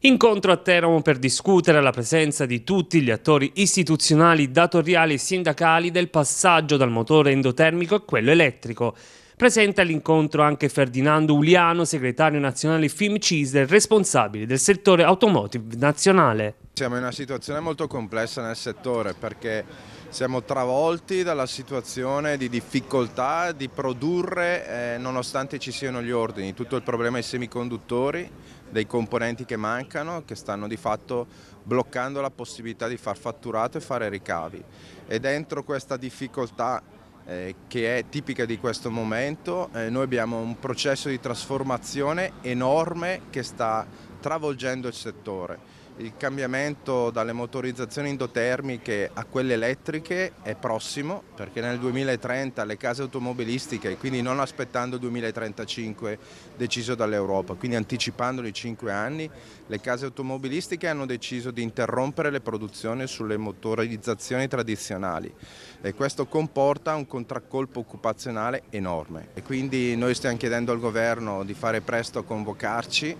Incontro a Teramo per discutere la presenza di tutti gli attori istituzionali, datoriali e sindacali del passaggio dal motore endotermico a quello elettrico. Presente all'incontro anche Ferdinando Uliano, segretario nazionale FIM FIMCISL, responsabile del settore automotive nazionale. Siamo in una situazione molto complessa nel settore perché siamo travolti dalla situazione di difficoltà di produrre eh, nonostante ci siano gli ordini, tutto il problema dei semiconduttori, dei componenti che mancano, che stanno di fatto bloccando la possibilità di far fatturato e fare ricavi. E dentro questa difficoltà eh, che è tipica di questo momento, eh, noi abbiamo un processo di trasformazione enorme che sta travolgendo il settore il cambiamento dalle motorizzazioni endotermiche a quelle elettriche è prossimo perché nel 2030 le case automobilistiche, quindi non aspettando il 2035 deciso dall'Europa, quindi anticipando di 5 anni, le case automobilistiche hanno deciso di interrompere le produzioni sulle motorizzazioni tradizionali e questo comporta un contraccolpo occupazionale enorme e quindi noi stiamo chiedendo al governo di fare presto a convocarci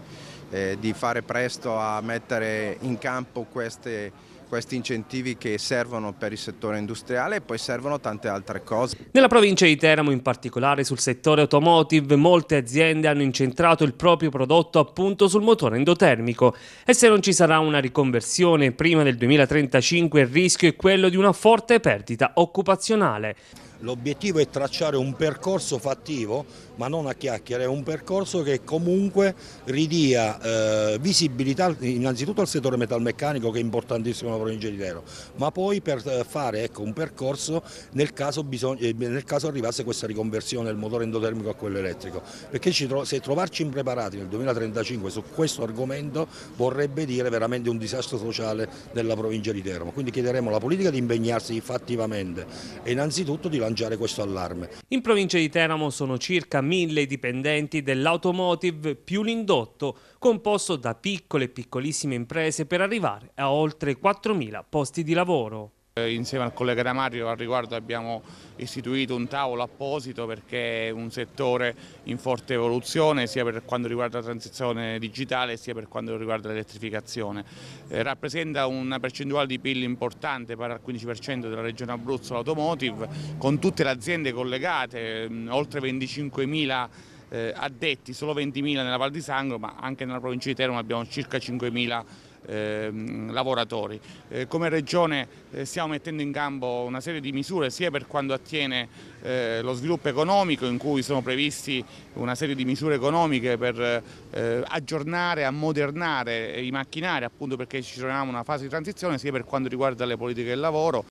eh, di fare presto a mettere in campo queste, questi incentivi che servono per il settore industriale e poi servono tante altre cose. Nella provincia di Teramo in particolare sul settore automotive molte aziende hanno incentrato il proprio prodotto appunto sul motore endotermico e se non ci sarà una riconversione prima del 2035 il rischio è quello di una forte perdita occupazionale. L'obiettivo è tracciare un percorso fattivo, ma non a chiacchiere, un percorso che comunque ridia eh, visibilità innanzitutto al settore metalmeccanico che è importantissimo nella provincia di Tero, ma poi per eh, fare ecco, un percorso nel caso, bisogna, eh, nel caso, arrivasse questa riconversione del motore endotermico a quello elettrico, perché tro se trovarci impreparati nel 2035 su questo argomento vorrebbe dire veramente un disastro sociale nella provincia di Teramo, quindi chiederemo alla politica di impegnarsi fattivamente e innanzitutto di lavorare lanciare questo allarme. In provincia di Teramo sono circa mille i dipendenti dell'automotive più l'indotto, composto da piccole e piccolissime imprese per arrivare a oltre 4.000 posti di lavoro. Eh, insieme al collega Damario al riguardo abbiamo istituito un tavolo apposito perché è un settore in forte evoluzione sia per quanto riguarda la transizione digitale sia per quanto riguarda l'elettrificazione. Eh, rappresenta una percentuale di PIL importante, pari al 15% della regione Abruzzo Automotive, con tutte le aziende collegate, mm, oltre 25.000 eh, addetti, solo 20.000 nella Val di Sangro, ma anche nella provincia di Teramo abbiamo circa 5.000 Ehm, lavoratori. Eh, come Regione eh, stiamo mettendo in campo una serie di misure sia per quanto attiene eh, lo sviluppo economico in cui sono previsti una serie di misure economiche per eh, aggiornare, ammodernare i macchinari appunto perché ci troviamo in una fase di transizione sia per quanto riguarda le politiche del lavoro